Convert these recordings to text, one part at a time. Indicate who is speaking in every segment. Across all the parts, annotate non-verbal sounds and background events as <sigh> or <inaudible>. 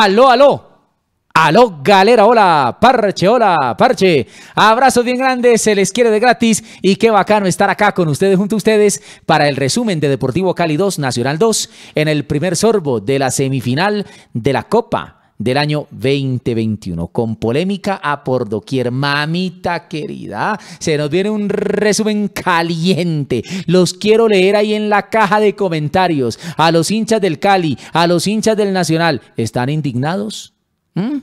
Speaker 1: Aló, aló. Aló, galera, hola, parche, hola, parche. Abrazos bien grandes, se les quiere de gratis y qué bacano estar acá con ustedes, junto a ustedes, para el resumen de Deportivo Cali 2, Nacional 2, en el primer sorbo de la semifinal de la Copa del año 2021, con polémica a por doquier. Mamita querida, se nos viene un resumen caliente. Los quiero leer ahí en la caja de comentarios. A los hinchas del Cali, a los hinchas del Nacional, ¿están indignados? ¿Mm?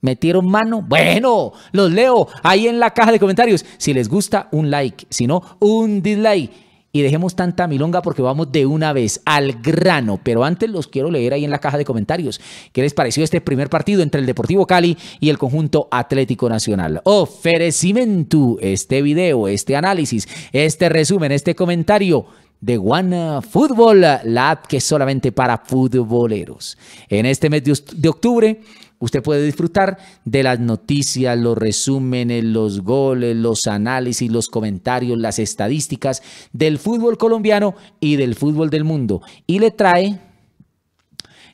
Speaker 1: ¿Metieron mano? Bueno, los leo ahí en la caja de comentarios. Si les gusta, un like. Si no, un dislike y dejemos tanta milonga porque vamos de una vez al grano. Pero antes los quiero leer ahí en la caja de comentarios. ¿Qué les pareció este primer partido entre el Deportivo Cali y el conjunto Atlético Nacional? Oferecimiento, este video, este análisis, este resumen, este comentario de One Football, la que es solamente para futboleros. En este mes de octubre Usted puede disfrutar de las noticias, los resúmenes, los goles, los análisis, los comentarios, las estadísticas del fútbol colombiano y del fútbol del mundo. Y le trae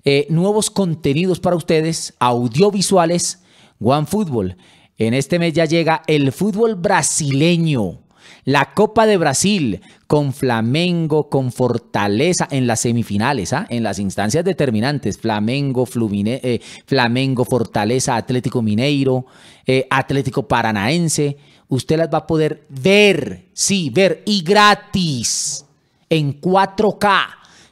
Speaker 1: eh, nuevos contenidos para ustedes, audiovisuales, One Fútbol. En este mes ya llega el fútbol brasileño la Copa de Brasil con Flamengo, con Fortaleza en las semifinales, ¿ah? en las instancias determinantes. Flamengo, eh, Flamengo, Fortaleza, Atlético Mineiro, eh, Atlético Paranaense. Usted las va a poder ver, sí, ver y gratis en 4K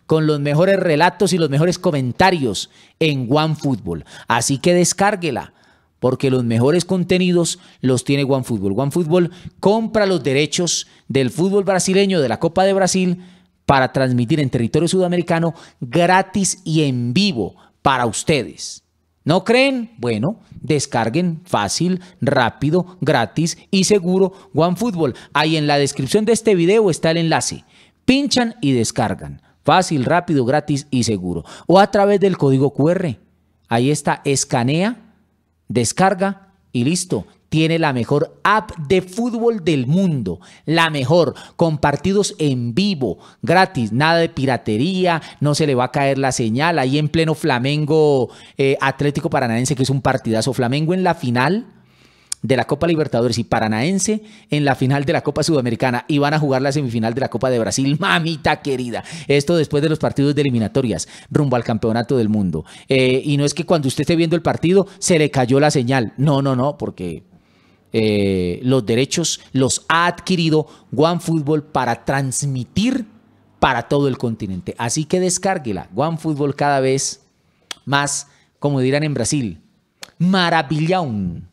Speaker 1: con los mejores relatos y los mejores comentarios en OneFootball. Así que descárguela porque los mejores contenidos los tiene OneFootball. OneFootball compra los derechos del fútbol brasileño, de la Copa de Brasil, para transmitir en territorio sudamericano gratis y en vivo para ustedes. ¿No creen? Bueno, descarguen fácil, rápido, gratis y seguro OneFootball. Ahí en la descripción de este video está el enlace. Pinchan y descargan. Fácil, rápido, gratis y seguro. O a través del código QR. Ahí está, escanea descarga y listo. Tiene la mejor app de fútbol del mundo, la mejor, con partidos en vivo, gratis, nada de piratería, no se le va a caer la señal. Ahí en pleno Flamengo eh, Atlético Paranaense, que es un partidazo, Flamengo en la final, de la Copa Libertadores y Paranaense en la final de la Copa Sudamericana y van a jugar la semifinal de la Copa de Brasil. <laughs> Mamita querida, esto después de los partidos de eliminatorias rumbo al campeonato del mundo. Eh, y no es que cuando usted esté viendo el partido se le cayó la señal. No, no, no, porque eh, los derechos los ha adquirido Fútbol para transmitir para todo el continente. Así que descárguela. Fútbol cada vez más, como dirán en Brasil, maravillón.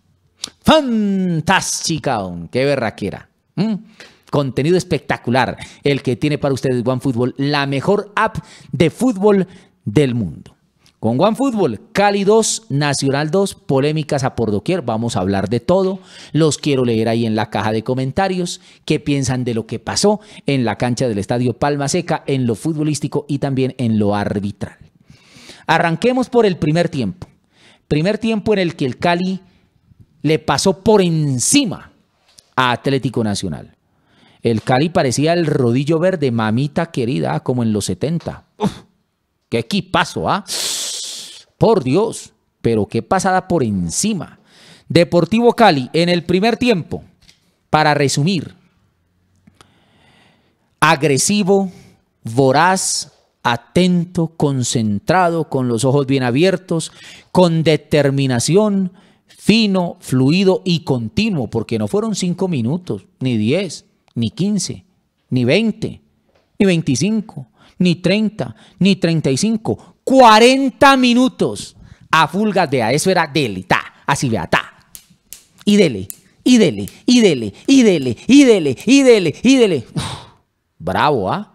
Speaker 1: Fantástica, qué berraquera. Contenido espectacular, el que tiene para ustedes OneFootball, la mejor app de fútbol del mundo. Con OneFootball, Cali 2, Nacional 2, polémicas a por doquier, vamos a hablar de todo. Los quiero leer ahí en la caja de comentarios, qué piensan de lo que pasó en la cancha del Estadio Palma Seca, en lo futbolístico y también en lo arbitral. Arranquemos por el primer tiempo. Primer tiempo en el que el Cali le pasó por encima a Atlético Nacional. El Cali parecía el rodillo verde, mamita querida, ah, como en los 70. ¡Qué equipazo, ah! Por Dios, pero qué pasada por encima. Deportivo Cali, en el primer tiempo, para resumir, agresivo, voraz, atento, concentrado, con los ojos bien abiertos, con determinación, fino, fluido y continuo, porque no fueron 5 minutos, ni 10, ni 15, ni 20, ni 25, ni 30, ni 35, 40 minutos a fulgas de a Eso era dele, ta, así vea, ta. Y dele, y dele, y dele, y dele, y dele, y dele, y dele, bravo, ¿ah?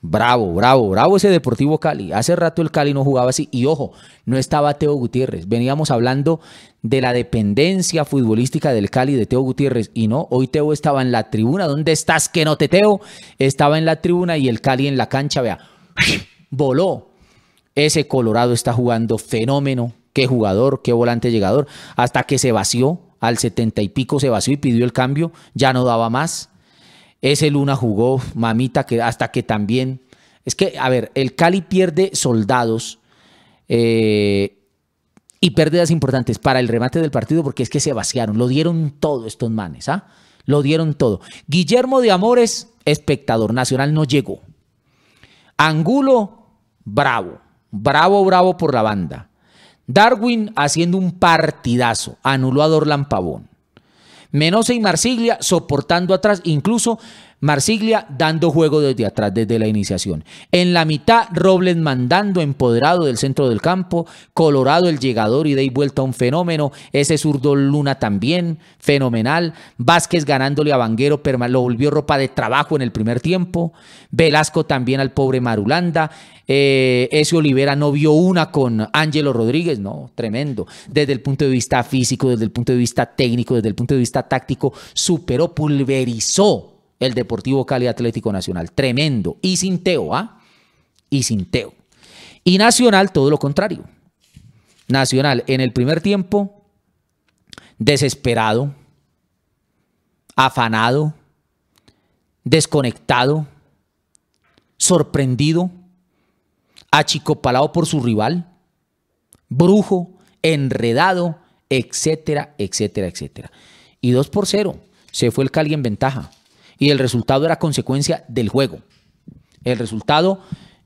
Speaker 1: Bravo, bravo, bravo ese Deportivo Cali. Hace rato el Cali no jugaba así. Y ojo, no estaba Teo Gutiérrez. Veníamos hablando de la dependencia futbolística del Cali de Teo Gutiérrez. Y no, hoy Teo estaba en la tribuna. ¿Dónde estás que no te Teo? Estaba en la tribuna y el Cali en la cancha, vea, <sniffs> voló. Ese Colorado está jugando fenómeno. Qué jugador, qué volante llegador. Hasta que se vació, al setenta y pico se vació y pidió el cambio. Ya no daba más ese Luna jugó, mamita, que hasta que también. Es que, a ver, el Cali pierde soldados eh, y pérdidas importantes para el remate del partido porque es que se vaciaron. Lo dieron todo estos manes, ¿ah? Lo dieron todo. Guillermo de Amores, espectador nacional, no llegó. Angulo, bravo. Bravo, bravo por la banda. Darwin haciendo un partidazo. Anuló a Dorlan Pavón. Menosa y Marsiglia soportando atrás, incluso Marsiglia dando juego desde atrás, desde la iniciación. En la mitad, Robles mandando, empoderado del centro del campo. Colorado el llegador y de ahí vuelta un fenómeno. Ese zurdo Luna también, fenomenal. Vázquez ganándole a Vanguero, lo volvió ropa de trabajo en el primer tiempo. Velasco también al pobre Marulanda. Eh, ese Olivera no vio una con Ángelo Rodríguez, no, tremendo. Desde el punto de vista físico, desde el punto de vista técnico, desde el punto de vista táctico, superó, pulverizó el Deportivo Cali Atlético Nacional. Tremendo. Y sin Teo, ¿ah? Y sin Teo. Y Nacional, todo lo contrario. Nacional, en el primer tiempo, desesperado, afanado, desconectado, sorprendido, achicopalado por su rival, brujo, enredado, etcétera, etcétera, etcétera. Y 2 por 0, se fue el Cali en ventaja y el resultado era consecuencia del juego. El resultado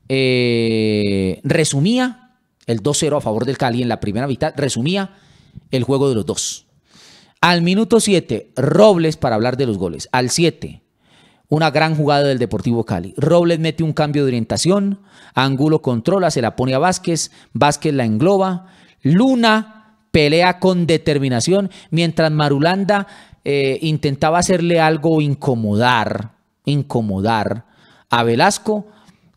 Speaker 1: eh, resumía el 2-0 a favor del Cali en la primera mitad, resumía el juego de los dos. Al minuto 7, Robles para hablar de los goles. Al 7, una gran jugada del Deportivo Cali. Robles mete un cambio de orientación, Angulo controla, se la pone a Vázquez, Vázquez la engloba, Luna pelea con determinación, mientras Marulanda eh, intentaba hacerle algo incomodar, incomodar a Velasco,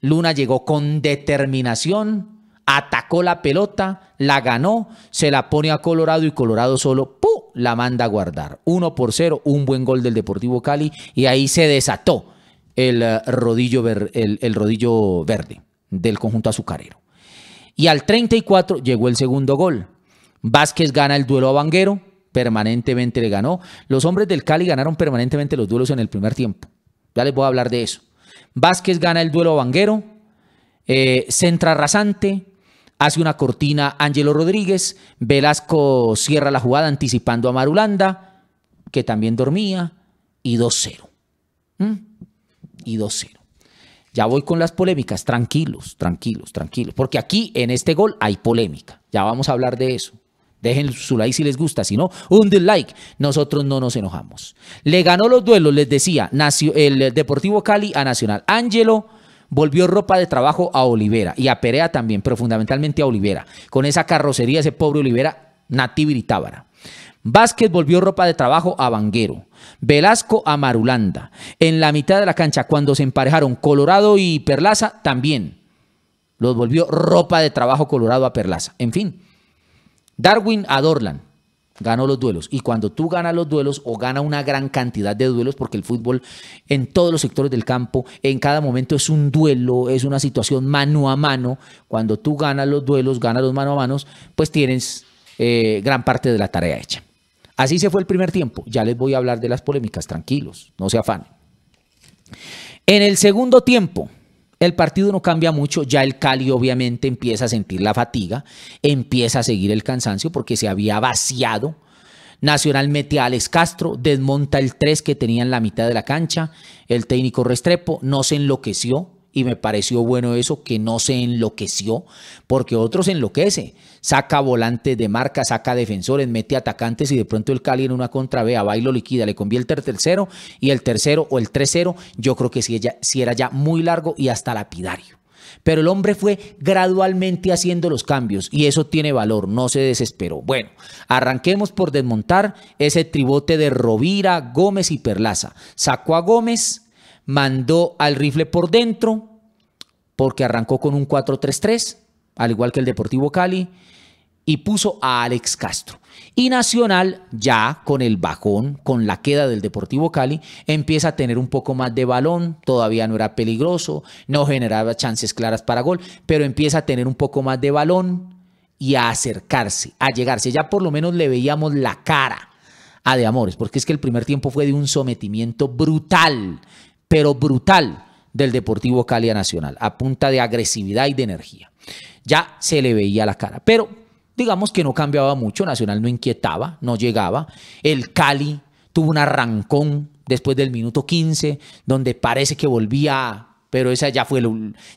Speaker 1: Luna llegó con determinación, atacó la pelota, la ganó, se la pone a Colorado y Colorado solo pu, la manda a guardar. 1 por 0, un buen gol del Deportivo Cali y ahí se desató el eh, rodillo, el, el rodillo verde del conjunto azucarero. Y al 34 llegó el segundo gol. Vázquez gana el duelo a Vanguero, permanentemente le ganó. Los hombres del Cali ganaron permanentemente los duelos en el primer tiempo. Ya les voy a hablar de eso. Vázquez gana el duelo a Vanguero, eh, centra rasante, hace una cortina Ángelo Rodríguez, Velasco cierra la jugada anticipando a Marulanda, que también dormía, y 2-0. ¿Mm? Y 2-0. Ya voy con las polémicas, tranquilos, tranquilos, tranquilos, porque aquí en este gol hay polémica, ya vamos a hablar de eso. Dejen su like si les gusta, si no, un dislike. Nosotros no nos enojamos. Le ganó los duelos, les decía, el Deportivo Cali a Nacional. Ángelo volvió ropa de trabajo a Olivera y a Perea también, pero fundamentalmente a Olivera. Con esa carrocería, ese pobre Olivera, Nativi Tábara. Vázquez volvió ropa de trabajo a Vanguero. Velasco a Marulanda. En la mitad de la cancha, cuando se emparejaron Colorado y Perlaza, también los volvió ropa de trabajo Colorado a Perlaza. En fin, Darwin a dorlan ganó los duelos. Y cuando tú ganas los duelos o gana una gran cantidad de duelos, porque el fútbol en todos los sectores del campo, en cada momento es un duelo, es una situación mano a mano. Cuando tú ganas los duelos, ganas los mano a manos, pues tienes eh, gran parte de la tarea hecha. Así se fue el primer tiempo. Ya les voy a hablar de las polémicas, tranquilos, no se afanen. En el segundo tiempo, el partido no cambia mucho, ya el Cali obviamente empieza a sentir la fatiga, empieza a seguir el cansancio porque se había vaciado. Nacional mete a Alex Castro, desmonta el 3 que tenía en la mitad de la cancha, el técnico Restrepo no se enloqueció, y me pareció bueno eso, que no se enloqueció, porque otros enloquece. Saca volantes de marca, saca defensores, mete atacantes y de pronto el Cali en una contra B a bailo liquida, le convierte el tercero y el tercero o el 3 yo creo que si, si era ya muy largo y hasta lapidario. Pero el hombre fue gradualmente haciendo los cambios y eso tiene valor, no se desesperó. Bueno, arranquemos por desmontar ese tribote de Rovira, Gómez y Perlaza. Sacó a Gómez, mandó al rifle por dentro porque arrancó con un 4-3-3, al igual que el Deportivo Cali, y puso a Alex Castro. Y Nacional, ya con el bajón, con la queda del Deportivo Cali, empieza a tener un poco más de balón, todavía no era peligroso, no generaba chances claras para gol, pero empieza a tener un poco más de balón y a acercarse, a llegarse. Ya por lo menos le veíamos la cara a De Amores, porque es que el primer tiempo fue de un sometimiento brutal pero brutal del Deportivo Cali Nacional, a punta de agresividad y de energía. Ya se le veía la cara, pero digamos que no cambiaba mucho, Nacional no inquietaba, no llegaba. El Cali tuvo un arrancón después del minuto 15, donde parece que volvía pero esa ya fue,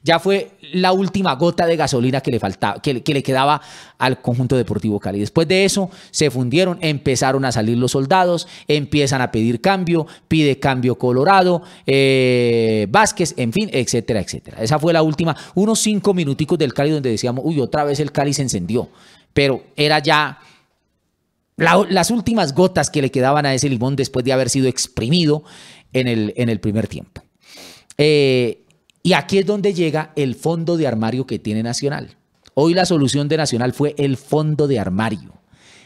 Speaker 1: ya fue la última gota de gasolina que le, faltaba, que, le quedaba al conjunto deportivo Cali. Después de eso se fundieron, empezaron a salir los soldados, empiezan a pedir cambio, pide cambio Colorado, eh, Vázquez, en fin, etcétera, etcétera. Esa fue la última, unos cinco minuticos del Cali donde decíamos, uy, otra vez el Cali se encendió, pero era ya... las últimas gotas que le quedaban a ese limón después de haber sido exprimido en el primer tiempo. Eh, y aquí es donde llega el fondo de armario que tiene Nacional. Hoy la solución de Nacional fue el fondo de armario,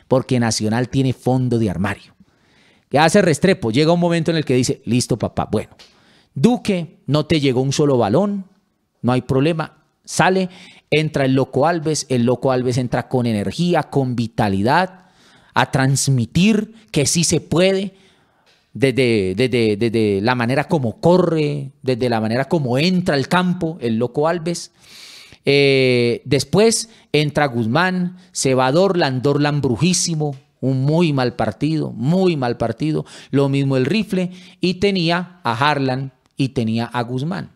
Speaker 1: porque Nacional tiene fondo de armario. Que hace Restrepo? Llega un momento en el que dice, listo papá, bueno, Duque, no te llegó un solo balón, no hay problema, sale, entra el loco Alves, el loco Alves entra con energía, con vitalidad, a transmitir que sí se puede, desde, la manera como corre, desde la manera como entra al campo el loco Alves. Eh, después entra Guzmán, se va Dorlan, brujísimo, un muy mal partido, muy mal partido. Lo mismo el rifle y tenía a Harlan y tenía a Guzmán.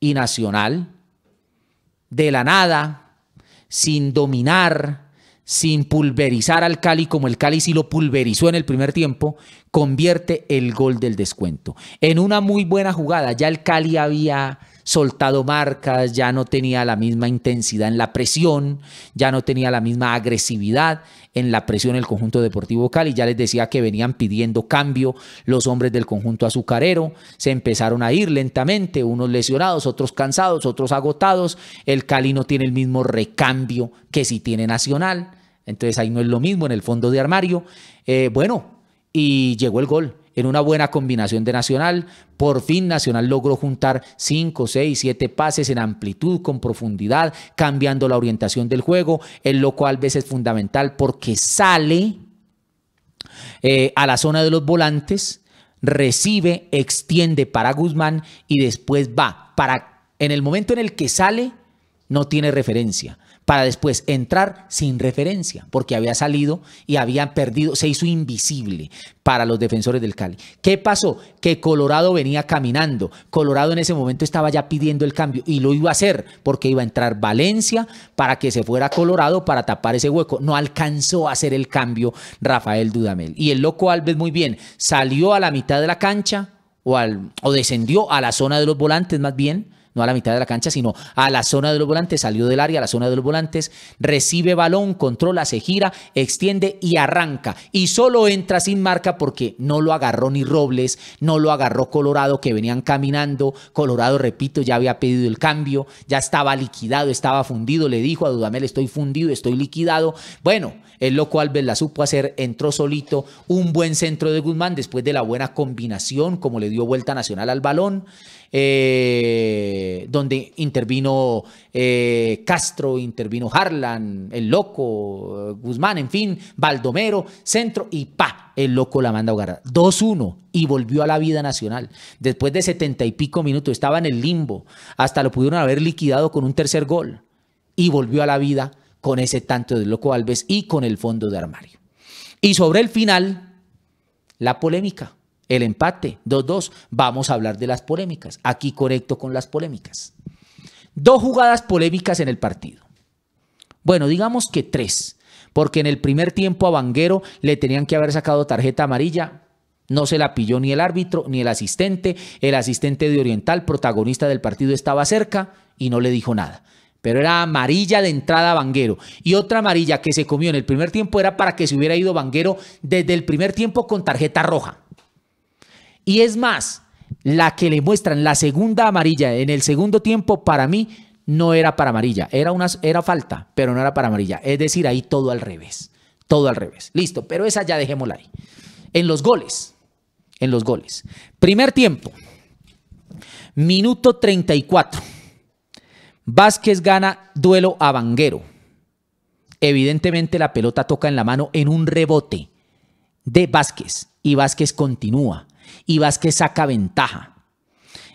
Speaker 1: Y Nacional, de la nada, sin dominar, sin pulverizar al Cali como el Cali sí lo pulverizó en el primer tiempo, convierte el gol del descuento. En una muy buena jugada, ya el Cali había soltado marcas, ya no tenía la misma intensidad en la presión, ya no tenía la misma agresividad en la presión el conjunto deportivo Cali. Ya les decía que venían pidiendo cambio los hombres del conjunto azucarero, se empezaron a ir lentamente, unos lesionados, otros cansados, otros agotados. El Cali no tiene el mismo recambio que si tiene Nacional. Entonces ahí no es lo mismo en el fondo de armario. Eh, bueno, y llegó el gol en una buena combinación de Nacional. Por fin Nacional logró juntar 5, 6, 7 pases en amplitud, con profundidad, cambiando la orientación del juego, en lo cual a veces es fundamental porque sale eh, a la zona de los volantes, recibe, extiende para Guzmán y después va para... En el momento en el que sale, no tiene referencia para después entrar sin referencia, porque había salido y había perdido, se hizo invisible para los defensores del Cali. ¿Qué pasó? Que Colorado venía caminando. Colorado en ese momento estaba ya pidiendo el cambio y lo iba a hacer porque iba a entrar Valencia para que se fuera Colorado para tapar ese hueco. No alcanzó a hacer el cambio Rafael Dudamel. Y el loco Alves muy bien, salió a la mitad de la cancha o, al, o descendió a la zona de los volantes más bien no a la mitad de la cancha, sino a la zona de los volantes, salió del área, a la zona de los volantes, recibe balón, controla, se gira, extiende y arranca. Y solo entra sin marca porque no lo agarró ni Robles, no lo agarró Colorado, que venían caminando. Colorado, repito, ya había pedido el cambio, ya estaba liquidado, estaba fundido, le dijo a Dudamel, estoy fundido, estoy liquidado. Bueno, el loco Alves la supo hacer, entró solito, un buen centro de Guzmán después de la buena combinación, como le dio vuelta nacional al balón. Eh, donde intervino eh, Castro, intervino Harlan, el loco, eh, Guzmán, en fin, Baldomero, centro y pa, el loco la manda a hogar. 2-1 y volvió a la vida nacional. Después de setenta y pico minutos estaba en el limbo, hasta lo pudieron haber liquidado con un tercer gol y volvió a la vida con ese tanto de loco Alves y con el fondo de armario. Y sobre el final, la polémica. El empate, 2-2. Vamos a hablar de las polémicas. Aquí correcto con las polémicas. Dos jugadas polémicas en el partido. Bueno, digamos que tres, porque en el primer tiempo a Banguero le tenían que haber sacado tarjeta amarilla. No se la pilló ni el árbitro ni el asistente. El asistente de Oriental, protagonista del partido, estaba cerca y no le dijo nada. Pero era amarilla de entrada a Vanguero. Y otra amarilla que se comió en el primer tiempo era para que se hubiera ido Banguero desde el primer tiempo con tarjeta roja. Y es más, la que le muestran, la segunda amarilla en el segundo tiempo, para mí no era para amarilla, era, una, era falta, pero no era para amarilla. Es decir, ahí todo al revés, todo al revés. Listo, pero esa ya dejémosla ahí. En los goles, en los goles. Primer tiempo, minuto 34. Vázquez gana duelo a Vanguero. Evidentemente la pelota toca en la mano en un rebote de Vázquez y Vázquez continúa y Vázquez saca ventaja.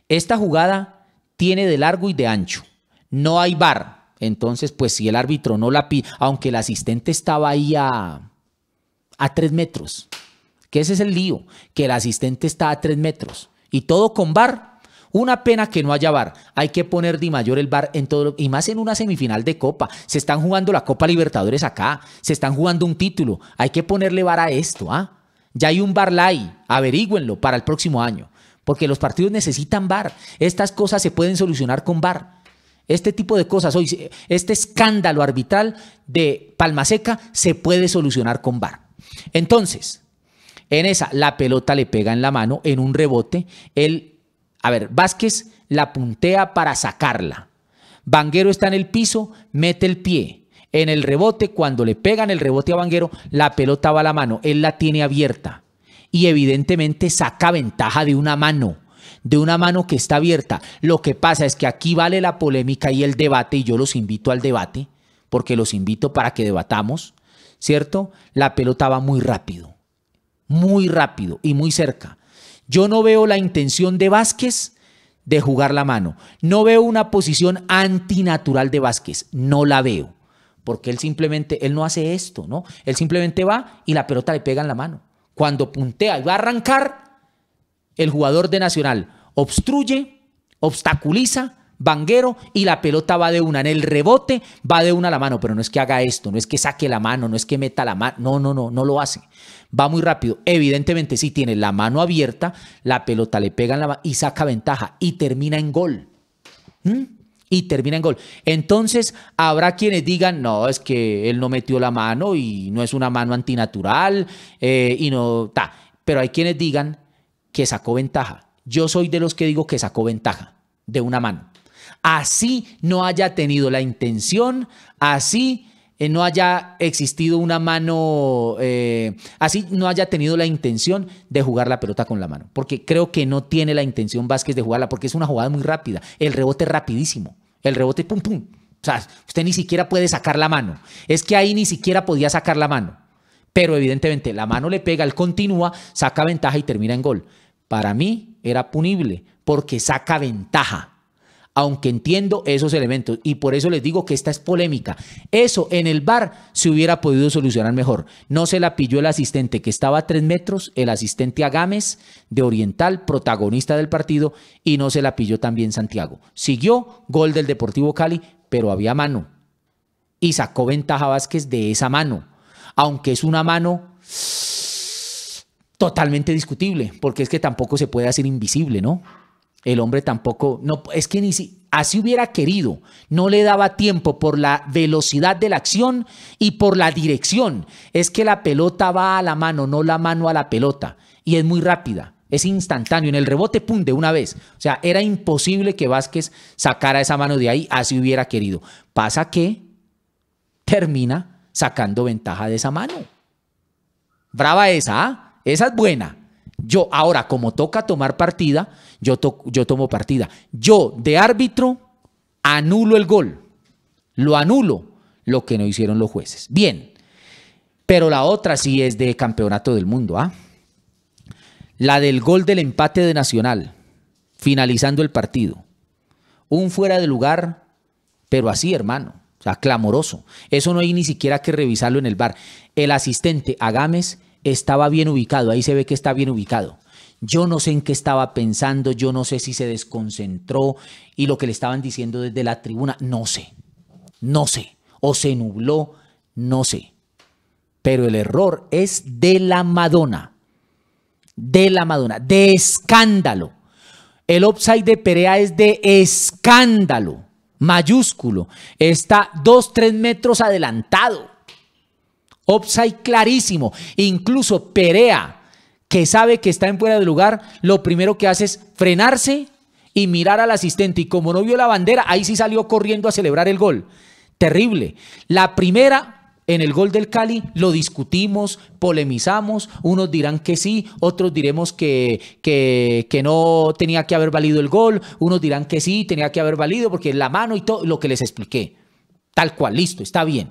Speaker 1: Esta jugada tiene de largo y de ancho. No hay bar. Entonces, pues si el árbitro no la pide, aunque el asistente estaba ahí a, a tres metros, que ese es el lío, que el asistente está a tres metros y todo con bar. Una pena que no haya bar. Hay que poner de mayor el bar en todo, y más en una semifinal de Copa. Se están jugando la Copa Libertadores acá, se están jugando un título. Hay que ponerle bar a esto, ¿ah? Ya hay un Barlay, averígüenlo para el próximo año, porque los partidos necesitan bar. Estas cosas se pueden solucionar con bar. Este tipo de cosas, hoy, este escándalo arbitral de Palmaseca se puede solucionar con bar. Entonces, en esa, la pelota le pega en la mano, en un rebote. él, a ver, Vázquez la puntea para sacarla. Banguero está en el piso, mete el pie en el rebote, cuando le pegan el rebote a Vanguero, la pelota va a la mano, él la tiene abierta y evidentemente saca ventaja de una mano, de una mano que está abierta. Lo que pasa es que aquí vale la polémica y el debate y yo los invito al debate, porque los invito para que debatamos, ¿cierto? La pelota va muy rápido, muy rápido y muy cerca. Yo no veo la intención de Vázquez de jugar la mano. No veo una posición antinatural de Vázquez. No la veo porque él simplemente, él no hace esto, ¿no? Él simplemente va y la pelota le pega en la mano. Cuando puntea y va a arrancar, el jugador de Nacional obstruye, obstaculiza, Vanguero y la pelota va de una. En el rebote va de una a la mano, pero no es que haga esto, no es que saque la mano, no es que meta la mano, no, no, no, no lo hace. Va muy rápido. Evidentemente, si tiene la mano abierta, la pelota le pega en la mano y saca ventaja y termina en gol. ¿Mm? y termina en gol. Entonces, habrá quienes digan, no, es que él no metió la mano y no es una mano antinatural eh, y no, está. Pero hay quienes digan que sacó ventaja. Yo soy de los que digo que sacó ventaja de una mano. Así no haya tenido la intención, así eh, no haya existido una mano, eh, así no haya tenido la intención de jugar la pelota con la mano, porque creo que no tiene la intención Vázquez de jugarla, porque es una jugada muy rápida, el rebote es rapidísimo, el rebote pum pum, o sea, usted ni siquiera puede sacar la mano, es que ahí ni siquiera podía sacar la mano, pero evidentemente la mano le pega, él continúa, saca ventaja y termina en gol. Para mí era punible, porque saca ventaja aunque entiendo esos elementos. Y por eso les digo que esta es polémica. Eso en el bar se hubiera podido solucionar mejor. No se la pilló el asistente que estaba a tres metros, el asistente Agames de Oriental, protagonista del partido, y no se la pilló también Santiago. Siguió gol del Deportivo Cali, pero había mano. Y sacó ventaja Vázquez de esa mano. Aunque es una mano totalmente discutible, porque es que tampoco se puede hacer invisible, ¿no? El hombre tampoco, no, es que ni si, así hubiera querido, no le daba tiempo por la velocidad de la acción y por la dirección. Es que la pelota va a la mano, no la mano a la pelota, y es muy rápida. Es instantáneo, en el rebote pum de una vez. O sea, era imposible que Vázquez sacara esa mano de ahí, así hubiera querido. Pasa que termina sacando ventaja de esa mano. Brava esa, ¿ah? esa es buena. Yo, ahora, como toca tomar partida, yo, yo tomo partida. Yo, de árbitro, anulo el gol. Lo anulo, lo que no hicieron los jueces. Bien, pero la otra sí es de campeonato del mundo, ¿ah? La del gol del empate de Nacional, finalizando el partido. Un fuera de lugar, pero así, hermano. O sea, clamoroso. Eso no hay ni siquiera que revisarlo en el bar. El asistente Agames estaba bien ubicado, ahí se ve que está bien ubicado. Yo no sé en qué estaba pensando, yo no sé si se desconcentró y lo que le estaban diciendo desde la tribuna, no sé, no sé, o se nubló, no sé. Pero el error es de la Madonna, de la Madonna, de escándalo. El offside de Perea es de escándalo, mayúsculo. Está dos, tres metros adelantado. Opsai clarísimo. Incluso Perea, que sabe que está en fuera de lugar, lo primero que hace es frenarse y mirar al asistente. Y como no vio la bandera, ahí sí salió corriendo a celebrar el gol. Terrible. La primera, en el gol del Cali lo discutimos, polemizamos, unos dirán que sí, otros diremos que, que, que, no tenía que haber valido el gol, unos dirán que sí, tenía que haber valido porque la mano y todo lo que les expliqué. Tal cual, listo, está bien.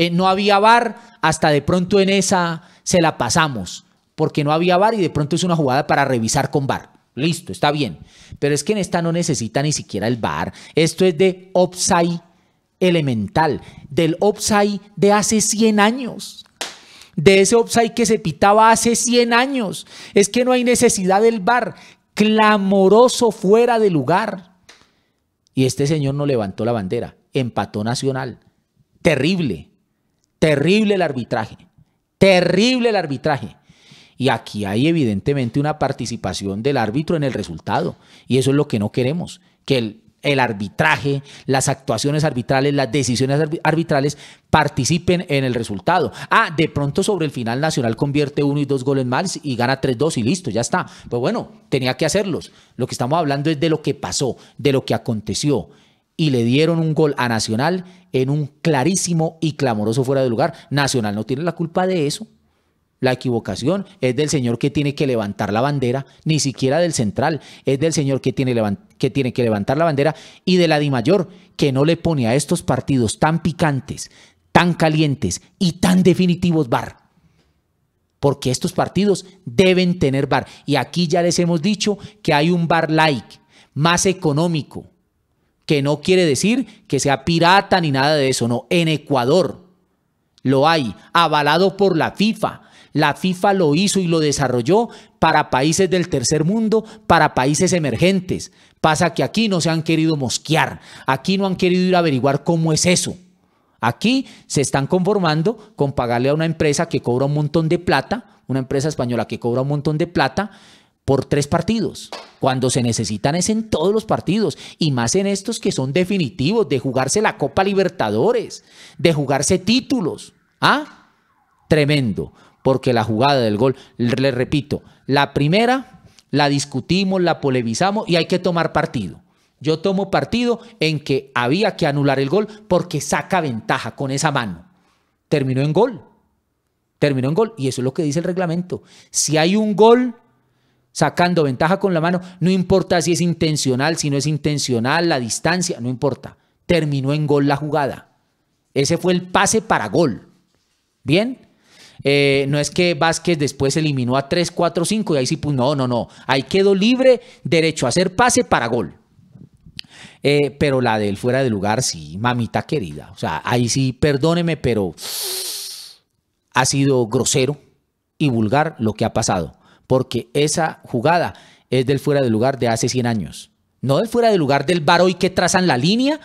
Speaker 1: Eh, no había bar, hasta de pronto en esa se la pasamos, porque no había bar y de pronto es una jugada para revisar con bar. Listo, está bien. Pero es que en esta no necesita ni siquiera el bar. Esto es de upside elemental, del upside de hace 100 años. De ese upside que se pitaba hace 100 años. Es que no hay necesidad del bar. Clamoroso fuera de lugar. Y este señor no levantó la bandera. Empató nacional. Terrible. Terrible el arbitraje. Terrible el arbitraje. Y aquí hay evidentemente una participación del árbitro en el resultado. Y eso es lo que no queremos, que el, arbitraje, las actuaciones arbitrales, las decisiones arbitrales participen en el resultado. Ah, de pronto sobre el final Nacional convierte uno y dos goles más y gana 3-2 y listo, ya está. Pues bueno, tenía que hacerlos. Lo que estamos hablando es de lo que pasó, de lo que aconteció y le dieron un gol a Nacional en un clarísimo y clamoroso fuera de lugar. Nacional no tiene la culpa de eso. La equivocación es del señor que tiene que levantar la bandera, ni siquiera del central, es del señor que tiene, que, tiene que levantar la bandera y de la mayor que no le pone a estos partidos tan picantes, tan calientes y tan definitivos bar. Porque estos partidos deben tener bar. Y aquí ya les hemos dicho que hay un bar like, más económico, que no quiere decir que sea pirata ni nada de eso, no, en Ecuador lo hay, avalado por la FIFA. La FIFA lo hizo y lo desarrolló para países del tercer mundo, para países emergentes. Pasa que aquí no se han querido mosquear, aquí no han querido ir a averiguar cómo es eso. Aquí se están conformando con pagarle a una empresa que cobra un montón de plata, una empresa española que cobra un montón de plata, por tres partidos. Cuando se necesitan es en todos los partidos y más en estos que son definitivos, de jugarse la Copa Libertadores, de jugarse títulos. ¿Ah? Tremendo, porque la jugada del gol, le repito, la primera la discutimos, la polemizamos y hay que tomar partido. Yo tomo partido en que había que anular el gol porque saca ventaja con esa mano. Terminó en gol. Terminó en gol. Y eso es lo que dice el reglamento. Si hay un gol sacando ventaja con la mano, no importa si es intencional, si no es intencional, la distancia, no importa. Terminó en gol la jugada. Ese fue el pase para gol. ¿Bien? Eh, no es que Vázquez después eliminó a 3, 4, 5 y ahí sí, pues no, no, no. Ahí quedó libre, derecho a hacer pase para gol. Eh, pero la del fuera de lugar, sí, mamita querida. O sea, ahí sí, perdóneme, pero ha sido grosero y vulgar lo que ha pasado porque esa jugada es del fuera de lugar de hace 100 años. No del fuera de lugar del bar hoy que trazan la línea,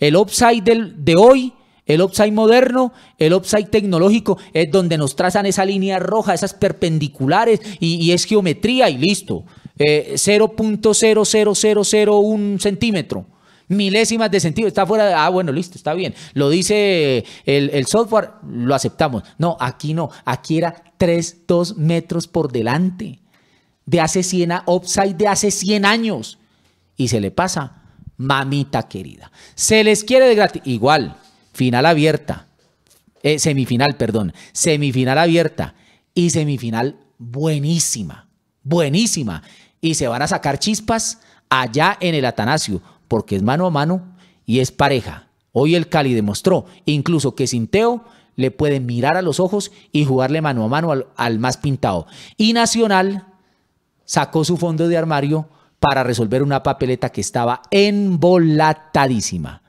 Speaker 1: el offside del, de hoy, el offside moderno, el offside tecnológico, es donde nos trazan esa línea roja, esas perpendiculares y, es geometría y listo. 0.00001 eh, centímetro milésimas de sentido, está fuera de, ah, bueno, listo, está bien, lo dice el, software, lo aceptamos. No, aquí no, aquí era 3, 2 metros por delante, de hace 100, offside de hace 100 años, y se le pasa, mamita querida. Se les quiere de gratis, igual, final abierta, eh, semifinal, perdón, semifinal abierta y semifinal buenísima, buenísima. Y se van a sacar chispas allá en el Atanasio porque es mano a mano y es pareja. Hoy el Cali demostró incluso que sin Teo le puede mirar a los ojos y jugarle mano a mano al, al más pintado. Y Nacional sacó su fondo de armario para resolver una papeleta que estaba embolatadísima.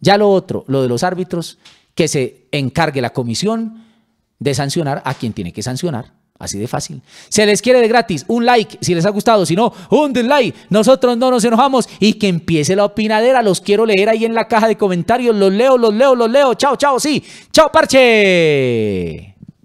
Speaker 1: Ya lo otro, lo de los árbitros, que se encargue la comisión de sancionar a quien tiene que sancionar. Así de fácil. Se les quiere de gratis. Un like si les ha gustado. Si no, un dislike. Nosotros no nos enojamos. Y que empiece la opinadera. Los quiero leer ahí en la caja de comentarios. Los leo, los leo, los leo. Chao, chao. Sí. Chao, parche.